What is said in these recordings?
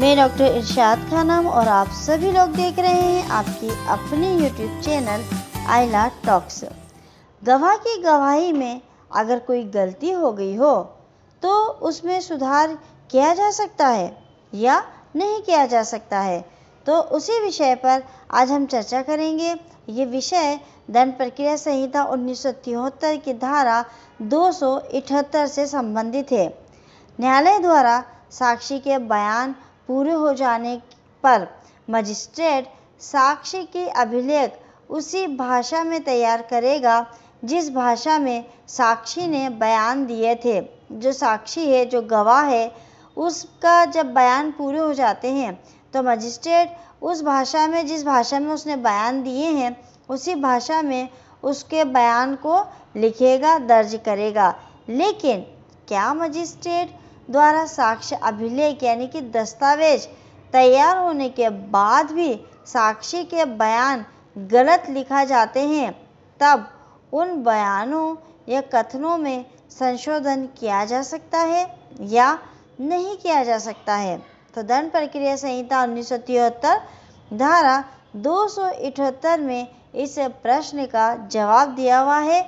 मैं डॉक्टर इरशाद खानम और आप सभी लोग देख रहे हैं आपकी अपनी यूट्यूब चैनल आइला टॉक्स गवाह की गवाही में अगर कोई गलती हो गई हो तो उसमें सुधार किया जा सकता है या नहीं किया जा सकता है तो उसी विषय पर आज हम चर्चा करेंगे ये विषय दंड प्रक्रिया संहिता उन्नीस की धारा दो से संबंधित है न्यायालय द्वारा साक्षी के बयान पूरे हो जाने पर मजिस्ट्रेट साक्ष्य की अभिलेख उसी भाषा में तैयार करेगा जिस भाषा में साक्षी ने बयान दिए थे जो साक्षी है जो गवाह है उसका जब बयान पूरे हो जाते हैं तो मजिस्ट्रेट उस भाषा में जिस भाषा में उसने बयान दिए हैं उसी भाषा में उसके बयान को लिखेगा दर्ज करेगा लेकिन क्या मजिस्ट्रेट द्वारा साक्ष्य अभिलेख यानी कि दस्तावेज तैयार होने के बाद भी साक्षी के बयान गलत लिखा जाते हैं तब उन बयानों या कथनों में संशोधन किया जा सकता है या नहीं किया जा सकता है तो दंड प्रक्रिया संहिता उन्नीस धारा दो में इस प्रश्न का जवाब दिया हुआ है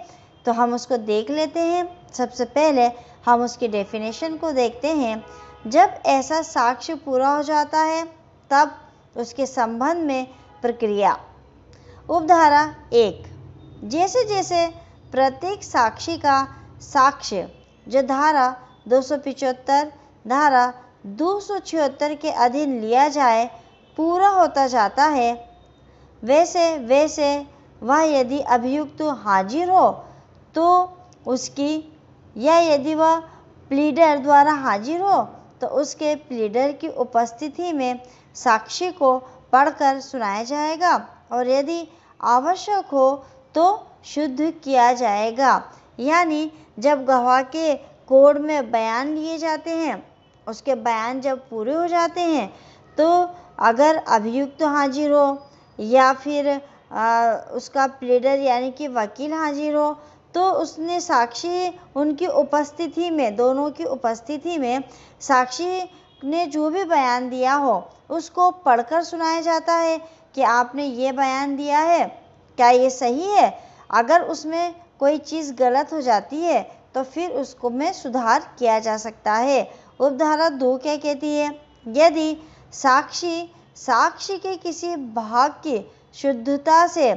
तो हम उसको देख लेते हैं सबसे पहले हम उसकी डेफिनेशन को देखते हैं जब ऐसा साक्ष्य पूरा हो जाता है तब उसके संबंध में प्रक्रिया उपधारा एक जैसे जैसे प्रत्येक साक्षी का साक्ष्य जो धारा दो धारा दो के अधीन लिया जाए पूरा होता जाता है वैसे वैसे वह यदि अभियुक्त हाजिर हो तो उसकी या यदि वह प्लीडर द्वारा हाजिर हो तो उसके प्लीडर की उपस्थिति में साक्षी को पढ़कर सुनाया जाएगा और यदि आवश्यक हो तो शुद्ध किया जाएगा यानी जब गवाह के कोड में बयान लिए जाते हैं उसके बयान जब पूरे हो जाते हैं तो अगर अभियुक्त तो हाजिर हो या फिर आ, उसका प्लीडर यानी कि वकील हाजिर हो तो उसने साक्षी उनकी उपस्थिति में दोनों की उपस्थिति में साक्षी ने जो भी बयान दिया हो उसको पढ़कर सुनाया जाता है कि आपने ये बयान दिया है क्या ये सही है अगर उसमें कोई चीज़ गलत हो जाती है तो फिर उसको में सुधार किया जा सकता है उपधारा दो क्या कहती है यदि साक्षी साक्षी के किसी भाग की शुद्धता से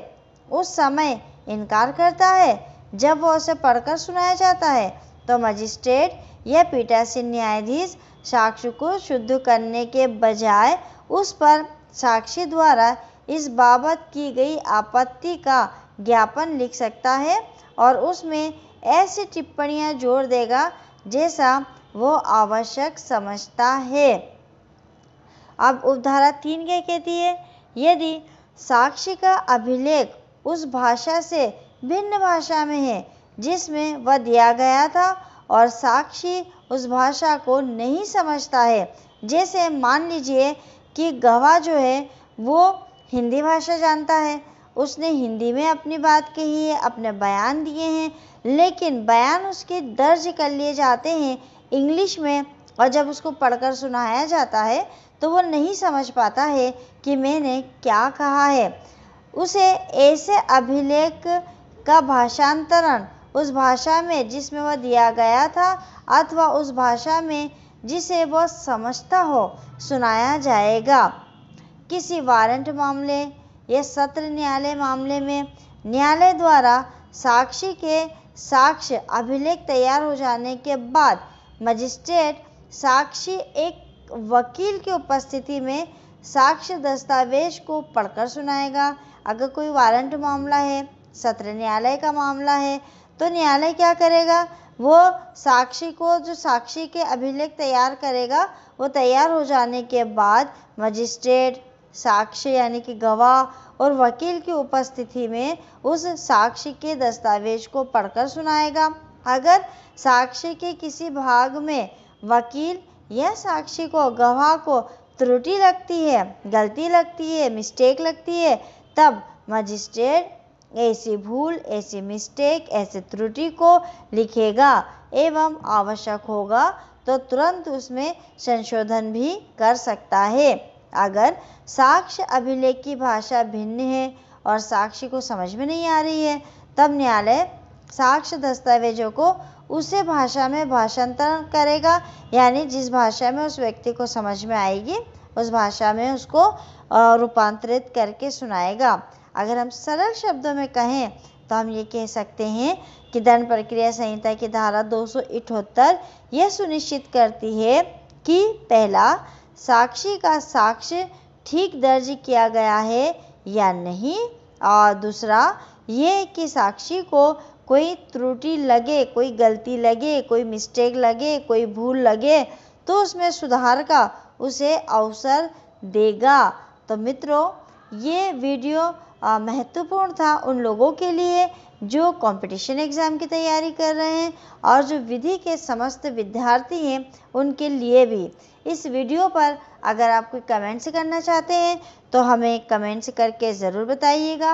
उस समय इनकार करता है जब वह उसे पढ़कर सुनाया जाता है तो मजिस्ट्रेट या पीठासीन न्यायाधीश साक्ष्य को शुद्ध करने के बजाय उस पर साक्षी द्वारा इस बाबत की गई आपत्ति का ज्ञापन लिख सकता है और उसमें ऐसी टिप्पणियां जोड़ देगा जैसा वो आवश्यक समझता है अब उपधारा तीन क्या कहती है यदि साक्षी का अभिलेख उस भाषा से भिन्न भाषा में है जिसमें वह दिया गया था और साक्षी उस भाषा को नहीं समझता है जैसे मान लीजिए कि गवाह जो है वो हिंदी भाषा जानता है उसने हिंदी में अपनी बात कही है अपने बयान दिए हैं लेकिन बयान उसके दर्ज कर लिए जाते हैं इंग्लिश में और जब उसको पढ़कर सुनाया जाता है तो वो नहीं समझ पाता है कि मैंने क्या कहा है उसे ऐसे अभिलेख का भाषांतरण उस भाषा में जिसमें वह दिया गया था अथवा उस भाषा में जिसे वह समझता हो सुनाया जाएगा किसी वारंट मामले या सत्र न्यायालय मामले में न्यायालय द्वारा साक्षी के साक्ष्य अभिलेख तैयार हो जाने के बाद मजिस्ट्रेट साक्षी एक वकील की उपस्थिति में साक्ष्य दस्तावेज को पढ़कर सुनाएगा अगर कोई वारंट मामला है सत्र न्यायालय का मामला है तो न्यायालय क्या करेगा वो साक्षी को जो साक्षी के अभिलेख तैयार करेगा वो तैयार हो जाने के बाद मजिस्ट्रेट साक्ष्य यानी कि गवाह और वकील की उपस्थिति में उस साक्षी के दस्तावेज को पढ़कर सुनाएगा अगर साक्षी के किसी भाग में वकील या साक्षी को गवाह को त्रुटि लगती है गलती लगती है मिस्टेक लगती है तब मजिस्ट्रेट ऐसी भूल ऐसी मिस्टेक ऐसे त्रुटि को लिखेगा एवं आवश्यक होगा तो तुरंत उसमें संशोधन भी कर सकता है अगर साक्ष्य अभिलेख की भाषा भिन्न है और साक्षी को समझ में नहीं आ रही है तब न्यायालय साक्ष्य दस्तावेजों को उसे भाषा में भाषांतरण करेगा यानी जिस भाषा में उस व्यक्ति को समझ में आएगी उस भाषा में उसको रूपांतरित करके सुनाएगा अगर हम सरल शब्दों में कहें तो हम ये कह सकते हैं कि दंड प्रक्रिया संहिता की धारा दो यह सुनिश्चित करती है कि पहला साक्षी का साक्ष्य ठीक दर्ज किया गया है या नहीं और दूसरा ये कि साक्षी को कोई त्रुटि लगे कोई गलती लगे कोई मिस्टेक लगे कोई भूल लगे तो उसमें सुधार का उसे अवसर देगा तो मित्रों ये वीडियो महत्वपूर्ण था उन लोगों के लिए जो कंपटीशन एग्ज़ाम की तैयारी कर रहे हैं और जो विधि के समस्त विद्यार्थी हैं उनके लिए भी इस वीडियो पर अगर आप कोई कमेंट्स करना चाहते हैं तो हमें कमेंट्स करके ज़रूर बताइएगा